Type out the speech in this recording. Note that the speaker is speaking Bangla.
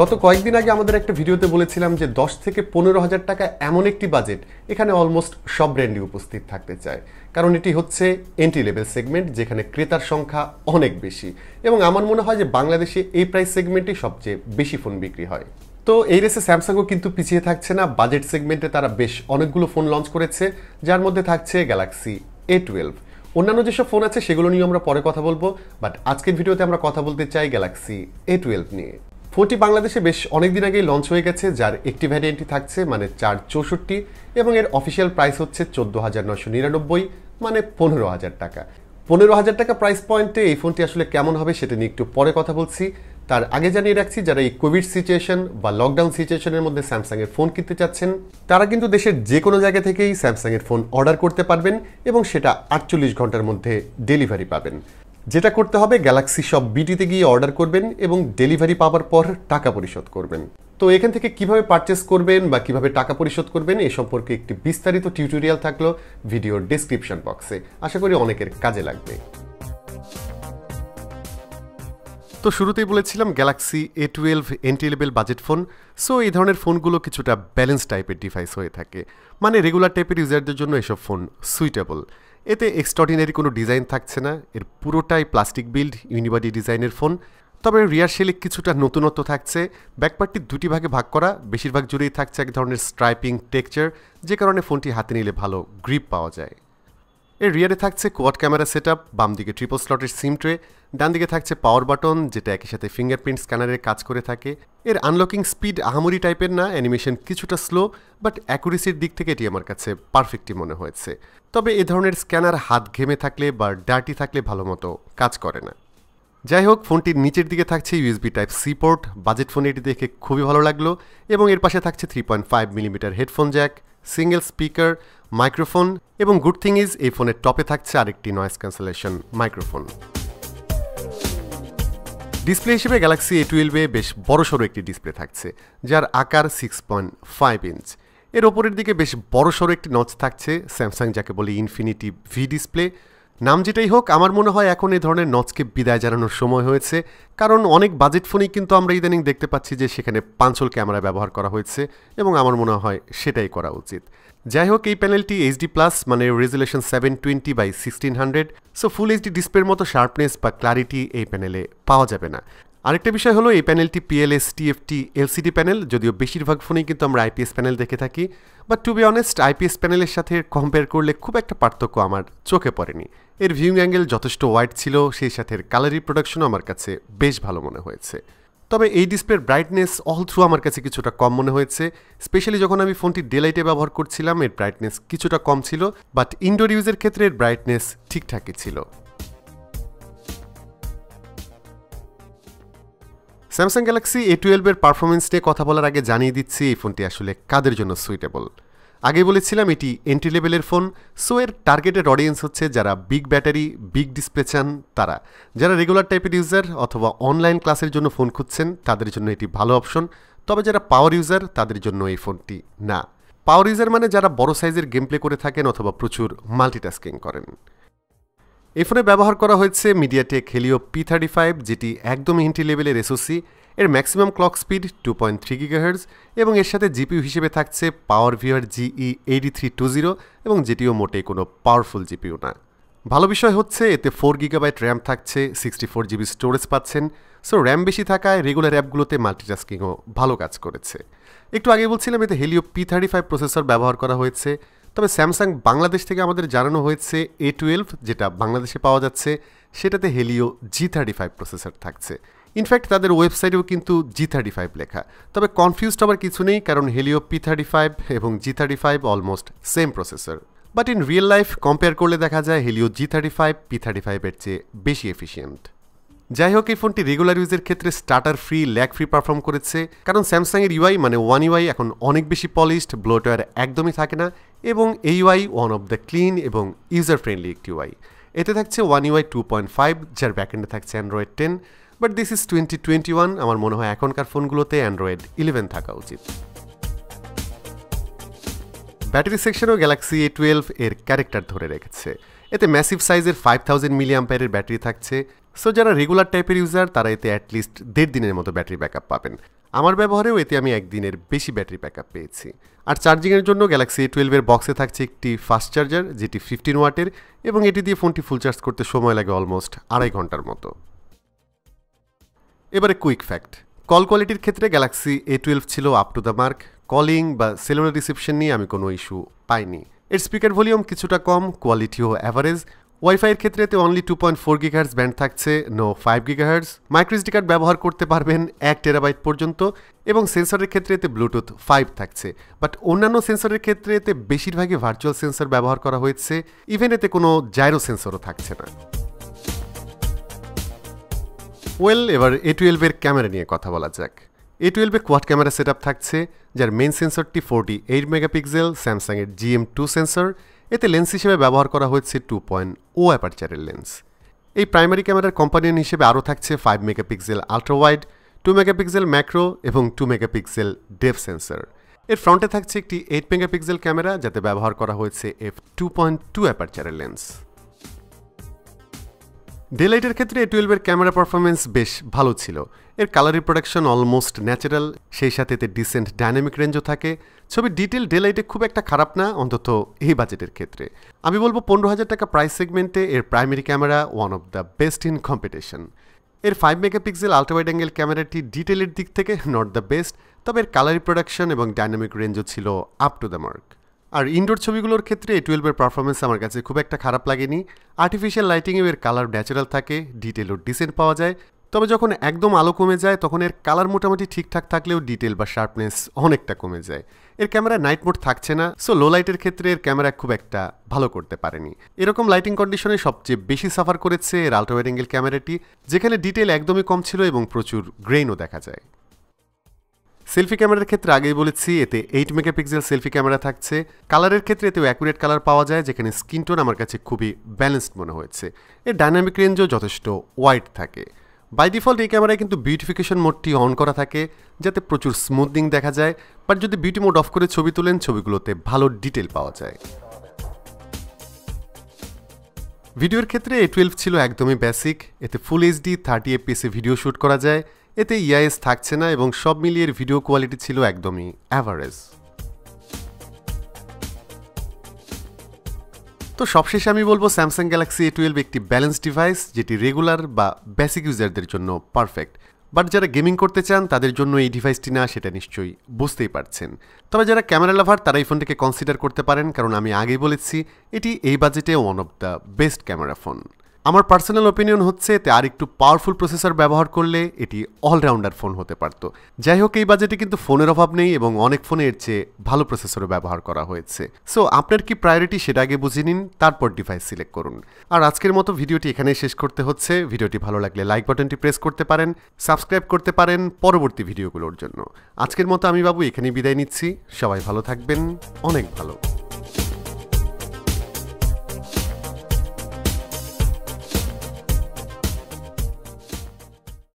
গত কয়েকদিন আগে আমাদের একটা ভিডিওতে বলেছিলাম যে দশ থেকে পনেরো হাজার টাকা এমন একটি বাজেট এখানে অলমোস্ট সব ব্র্যান্ডই উপস্থিত থাকতে চায় কারণ এটি হচ্ছে এন্ট্রি লেভেল সেগমেন্ট যেখানে ক্রেতার সংখ্যা অনেক বেশি এবং আমার মনে হয় যে বাংলাদেশে এই প্রাইস সেগমেন্টে সবচেয়ে বেশি ফোন বিক্রি হয় তো এই রেসে স্যামসাংও কিন্তু পিছিয়ে থাকছে না বাজেট সেগমেন্টে তারা বেশ অনেকগুলো ফোন লঞ্চ করেছে যার মধ্যে থাকছে গ্যালাক্সি এ টুয়েলভ অন্যান্য যেসব ফোন আছে সেগুলো নিয়ে আমরা পরে কথা বলবো বাট আজকের ভিডিওতে আমরা কথা বলতে চাই গ্যালাক্সি এ টুয়েলভ নিয়ে ফোরটি বাংলাদেশে বেশ অনেকদিন আগেই লঞ্চ হয়ে গেছে যার একটি ভ্যারিয়েন্টই থাকছে মানে চার চৌষট্টি এবং এর অফিসিয়াল প্রাইস হচ্ছে চোদ্দো হাজার নশো নিরানব্বই মানে পনেরো হাজার টাকা পনেরো হাজার টাকা প্রাইস পয়েন্টে এই ফোনটি আসলে কেমন হবে সেটা নিয়ে একটু পরে কথা বলছি তার আগে জানিয়ে রাখছি যারা এই কোভিড সিচুয়েশন বা লকডাউন সিচুয়েশনের মধ্যে স্যামসাংয়ের ফোন কিনতে চাচ্ছেন তারা কিন্তু দেশের যে কোনো জায়গা থেকেই স্যামসাংয়ের ফোন অর্ডার করতে পারবেন এবং সেটা আটচল্লিশ ঘন্টার মধ্যে ডেলিভারি পাবেন যেটা করতে হবে গ্যালাক্সি শপ বিটিতে গিয়ে অর্ডার করবেন এবং ডেলিভারি পাওয়ার পর টাকা পরিশোধ করবেন তো এখান থেকে কিভাবে পারচেস করবেন বা কিভাবে টাকা পরিশোধ করবেন এ সম্পর্কে একটি বিস্তারিত টিউটোরিয়াল থাকলো ভিডিওর ডিসক্রিপশন বক্সে আশা করি অনেকের কাজে লাগবে তো শুরুতেই বলেছিলাম Galaxy A twelve level budget phone so এই ধরনের ফোনগুলো কিছুটা ব্যালেন্স টাইপের ডিভাইস হয়ে থাকে মানে রেগুলার টাইপের ইউজারদের জন্য এসব ফোন সুইটেবল এতে এক্সট্রডিনারি কোনো ডিজাইন থাকছে না এর পুরোটাই প্লাস্টিক বিল্ড ইউনিবাডি ডিজাইনের ফোন তবে রিয়ার শেলে কিছুটা নতুনত্ব থাকছে ব্যাকপার্টটি দুটি ভাগে ভাগ করা বেশিরভাগ জুড়েই থাকছে এক ধরনের স্ট্রাইপিং টেক্সচার যে কারণে ফোনটি হাতে নিলে ভালো গ্রিপ পাওয়া যায় এর রিয়ারে থাকছে কোয়াড ক্যামেরা সেট বাম দিকে ট্রিপল স্লটের সিম ট্রে ডান দিকে থাকছে পাওয়ার বাটন যেটা একই সাথে ফিঙ্গারপ্রিন্ট স্ক্যানারের কাজ করে থাকে এর আনলকিং স্পিড আহামরি টাইপের না অ্যানিমেশন কিছুটা স্লো বাট অ্যাকুরেসির দিক থেকে এটি আমার কাছে পারফেক্টই মনে হয়েছে তবে এ ধরনের স্ক্যানার হাত ঘেমে থাকলে বা ডার্টি থাকলে ভালো মতো কাজ করে না যাই হোক ফোনটির নিচের দিকে থাকছে USB type C port budget phone এটি দেখে খুবই ভালো লাগলো এবং এর পাশে থাকছে three point five millimetre headphone jack single speaker microphone এবং গুড থিং ইজ এই ফোনের টপে থাকছে আরেকটি নয়েস ক্যান্সেলেশন মাইক্রোফোন ডিসপ্লে হিসেবে গ্যালাক্সি এ টুয়েলভে বেশ বড় সড়ো একটি ডিসপ্লে থাকছে যার আকার সিক্স পয়েন্ট ফাইভ ইঞ্চ এর ওপরের দিকে বেশ বড় সড়ো একটি নচ থাকছে স্যামসাং যাকে বলে ইনফিনিটি ভি ডিসপ্লে নাম যেটাই হোক আমার মনে হয় এখন এই ধরনের নচকে বিদায় জানানোর সময় হয়েছে কারণ অনেক বাজেট ফোনেই কিন্তু আমরা ইদানিং দেখতে পাচ্ছি যে সেখানে পাঞ্চল ক্যামেরা ব্যবহার করা হয়েছে এবং আমার মনে হয় সেটাই করা উচিত যাই হোক এই প্যানেলটি এইচডি প্লাস মানে resolution seven twenty by sixteen hundred so full HD ডিসপ্লের মতো শার্পনেস বা ক্লারিটি এই প্যানেলে পাওয়া যাবে না আরেকটা বিষয় হলো এই প্যানেলটি পিএলএস টিএফটি এলসিডি প্যানেল যদিও বেশিরভাগ ফোনেই কিন্তু আমরা আইপিএস প্যানেল দেখে থাকি but to be honest IPS প্যানেলের সাথে কম্পেয়ার করলে খুব একটা পার্থক্য আমার চোখে পড়েনি এর ভিউ অ্যাঙ্গেল যথেষ্ট ওয়াইড ছিল সেই সাথে কালারি প্রোডাকশনও আমার কাছে বেশ ভালো মনে হয়েছে তবে এই ডিসপ্লের ব্রাইটনেস অল থ্রু আমার কাছে কিছুটা কম মনে হয়েছে স্পেশালি যখন আমি ফোনটি ডেলাইটে ব্যবহার করছিলাম এর ব্রাইটনেস কিছুটা কম ছিল বাট ইনডোর ইউজের ক্ষেত্রে এর ব্রাইটনেস ঠিকঠাকই ছিল স্যামসাং গ্যালাক্সি এ টুয়েলভের পারফরমেন্স নিয়ে কথা বলার আগে জানিয়ে দিচ্ছি এই ফোনটি আসলে কাদের জন্য সুইটেবল আগে বলেছিলাম এটি এন্ট্রি লেভেলের ফোন সো এর টার্গেটেড অডিয়েন্স হচ্ছে যারা বিগ ব্যাটারি বিগ ডিসপ্লে চান তারা যারা রেগুলার টাইপের ইউজার অথবা অনলাইন ক্লাসের জন্য ফোন খুঁজছেন তাদের জন্য এটি ভালো অপশন তবে যারা পাওয়ার ইউজার তাদের জন্য এই ফোনটি না পাওয়ার ইউজার মানে যারা বড় সাইজের গেম প্লে করে থাকেন অথবা প্রচুর মাল্টিটাস্কিং করেন এই ফোনে ব্যবহার করা হয়েছে MediaTek Helio P thirty five যেটি একদম ইন্টি লেভেলের এসওসি এর maximum clock speed two point three gigahertz এবং এর সাথে জিপিউ হিসেবে থাকছে PowerVR GE eighty three two zero এবং যেটিও মোটে কোনো পাওয়ারফুল জিপিউ না ভালো বিষয় হচ্ছে এতে ফোর গিগাবাইট র্যাম থাকছে সিক্সটি ফোর জিবি স্টোরেজ পাচ্ছেন সো র্যাম বেশি থাকায় রেগুলার অ্যাপগুলোতে মাল্টিটাস্কিংও ভালো কাজ করেছে একটু আগে বলছিলাম এতে Helio P thirty five processor ব্যবহার করা হয়েছে তবে স্যামসাং বাংলাদেশ থেকে আমাদের জানানো হয়েছে এ টুয়েলভ যেটা বাংলাদেশে পাওয়া যাচ্ছে সেটাতে Helio G thirty five processor থাকছে ইনফ্যাক্ট তাদের ওয়েবসাইটেও কিন্তু জি থার্টি ফাইভ লেখা তবে কনফিউজড আবার কিছু নেই কারণ হেলিও পি থার্টি ফাইভ এবং G thirty five almost same processor but in real life compare করলে দেখা যায় Helio G thirty five P thirty ফাইভের চেয়ে বেশি এফিসিয়েন্ট যাই হোক এই ফোনটি রেগুলার ইউজের ক্ষেত্রে stutter free lag free perform করেছে কারণ স্যামসাংয়ের ইউআই মানে ওয়ান ইউআই এখন অনেক বেশি পলিশড ব্লোটওয়ার একদমই থাকে না এবং এই ওয়াই ওয়ান অফ দ্য ক্লিন এবং ইউজার ফ্রেন্ডলি একটি ওয়াই এতে থাকছে One UI two point five যার ব্যাকেন্ডে থাকছে Android ten but this is twenty twenty one আমার মনে হয় এখনকার ফোনগুলোতে অ্যান্ড্রয়েড ইলেভেন থাকা উচিত ব্যাটারি সেকশনও গ্যালাক্সি এ টুয়েলভ এর ক্যারেক্টার ধরে রেখেছে এতে ম্যাসিভ সাইজের ফাইভ থাউজেন্ড মিলি আম্পায়ারের ব্যাটারি থাকছে সো যারা রেগুলার টাইপের ইউজার তারা এতে অ্যাটলিস্ট দেড় দিনের মতো ব্যাটারি ব্যাকআপ পাবেন আমার ব্যবহারেও এতে আমি একদিনের বেশি ব্যাটারি ব্যাক পেয়েছি আর চার্জিংয়ের জন্য গ্যালাক্সি এ টুয়েলভের বক্সে থাকছে একটি ফাস্ট চার্জার যেটি ফিফটিন ওয়াটের এবং এটি দিয়ে ফোনটি ফুল চার্জ করতে সময় লাগে অলমোস্ট আড়াই ঘন্টার মতো এবারে কুইক ফ্যাক্ট কল কোয়ালিটির ক্ষেত্রে গ্যালাক্সি এ টুয়েলভ ছিল up to the mark calling বা সেলুলার রিসেপশন নিয়ে আমি কোনো ইস্যু পাইনি এর স্পিকার ভলিউম কিছুটা কম কোয়ালিটিও অ্যাভারেজ ওয়াইফাইয়ের ক্ষেত্রে তো only two point four gigahertz band থাকছে no five gigahertz microSD card ব্যবহার করতে পারবেন এক টেরাবাইট পর্যন্ত এবং সেন্সরের ক্ষেত্রে এতে ব্লুটুথ ফাইভ থাকছে বাট অন্যান্য সেন্সরের ক্ষেত্রে এতে বেশিরভাগই ভার্চুয়াল সেন্সর ব্যবহার করা হয়েছে ইভেন এতে কোনো জাইরো সেন্সরও থাকছে না ওয়েল এবার এ টুয়েলভের ক্যামেরা নিয়ে কথা বলা যাক এ টুয়েলভে কোয়াড ক্যামেরা সেট থাকছে যার মেন সেন্সরটি ফোরটি এইট মেগাপিক্সেল স্যামসাংয়ের জিএম টু সেন্সর এতে লেন্স হিসেবে ব্যবহার করা হয়েছে টু পয়েন্ট ও অ্যাপারচারের লেন্স এই প্রাইমারি ক্যামেরার কোম্পানিয়ান হিসেবে আরও থাকছে five megapixel ultra wide two megapixel macro এবং টু মেগাপিক্সেল ডেভ সেন্সর এর ফ্রন্টে থাকছে একটি এইট মেগাপিক্সেল ক্যামেরা যাতে ব্যবহার করা হয়েছে এফ টু পয়েন্ট টু অ্যাপারচারের লেন্স ডেলাইটের ক্ষেত্রে এ টুয়েলভের ক্যামেরা পারফরমেন্স বেশ ভালো ছিল এর কালার রিপ্রোডাকশন অলমোস্ট ন্যাচারাল সেই সাথে এতে ডিসেন্ট ডাইনামিক রেঞ্জও থাকে ছবির ডিটেল ডেলাইটে খুব একটা খারাপ না অন্তত এই বাজেটের ক্ষেত্রে আমি বলবো পনেরো হাজার টাকা প্রাইস সেগমেন্টে এর primary camera one of the best in competition এর ফাইভ মেগাপিক্সেল আলট্রাওয়াইড অ্যাঙ্গেল ক্যামেরাটি ডিটেলের দিক থেকে নট দ্য বেস্ট তবে এর কালার রিপ্রোডাকশন এবং ডাইনামিক রেঞ্জও ছিল আপ টু দ্য মার্ক আর ইনডোর ছবিগুলোর ক্ষেত্রে টুয়েলভের পারফরমেন্স আমার কাছে খুব একটা খারাপ লাগেনি আর্টিফিশিয়াল লাইটিংয়েও এর কালার ন্যাচারাল থাকে ও ডিসেন্ট পাওয়া যায় তবে যখন একদম আলো কমে যায় তখন এর কালার মোটামুটি ঠিকঠাক থাকলেও ডিটেল বা শার্পনেস অনেকটা কমে যায় এর ক্যামেরা নাইট মোড থাকছে না সো লো লাইটের ক্ষেত্রে এর ক্যামেরা খুব একটা ভালো করতে পারেনি এরকম লাইটিং কন্ডিশনে সবচেয়ে বেশি সাফার করেছে এর আল্ট্রাওয়াইড অ্যাঙ্গেল ক্যামেরাটি যেখানে ডিটেল একদমই কম ছিল এবং প্রচুর গ্রেইনও দেখা যায় সেলফি ক্যামেরার ক্ষেত্রে আগেই বলেছি এতে এইট মেগাপিক্সেল সেলফি ক্যামেরা থাকছে কালারের ক্ষেত্রে এতেও অ্যাকুরেট কালার পাওয়া যায় যেখানে স্কিন টোন আমার কাছে খুবই ব্যালেন্সড মনে হয়েছে এর ডাইনামিক রেঞ্জও যথেষ্ট ওয়াইড থাকে বাই ডিফল্ট এই ক্যামেরায় কিন্তু বিউটিফিকেশন মোডটি অন করা থাকে যাতে প্রচুর স্মুথিং দেখা যায় বাট যদি বিউটি মোড অফ করে ছবি তোলেন ছবিগুলোতে ভালো ডিটেল পাওয়া যায় ভিডিওর ক্ষেত্রে এ টুয়েলভ ছিল একদমই বেসিক এতে ফুল এইচডি থার্টি এফপিএসে ভিডিও শ্যুট করা যায় এতে ইআইএস থাকছে না এবং সব মিলিয়ে ভিডিও কোয়ালিটি ছিল একদমই অ্যাভারেজ তো সবশেষে আমি বলবো স্যামসাং গ্যালাক্সি এ টুয়েলভ একটি ব্যালেন্স ডিভাইস যেটি রেগুলার বা বেসিক ইউজারদের জন্য পারফেক্ট বাট যারা গেমিং করতে চান তাদের জন্য এই ডিভাইসটি না সেটা নিশ্চয়ই বুঝতেই পারছেন তবে যারা ক্যামেরা লাভার তারা এই ফোনটিকে কনসিডার করতে পারেন কারণ আমি আগেই বলেছি এটি এই বাজেটে one of the best camera phone আমার পার্সোনাল ওপিনিয়ন হচ্ছে এতে আর একটু পাওয়ারফুল প্রসেসর ব্যবহার করলে এটি অলরাউন্ডার ফোন হতে পারত যাই হোক এই বাজেটে কিন্তু ফোনের অভাব নেই এবং অনেক ফোনে এর চেয়ে ভালো প্রসেসরও ব্যবহার করা হয়েছে সো আপনার কি প্রায়োরিটি সেটা আগে বুঝে নিন তারপর ডিভাইস সিলেক্ট করুন আর আজকের মতো ভিডিওটি এখানেই শেষ করতে হচ্ছে ভিডিওটি ভালো লাগলে লাইক বাটনটি প্রেস করতে পারেন সাবস্ক্রাইব করতে পারেন পরবর্তী ভিডিওগুলোর জন্য আজকের মতো আমি বাবু এখানেই বিদায় নিচ্ছি সবাই ভালো থাকবেন অনেক ভালো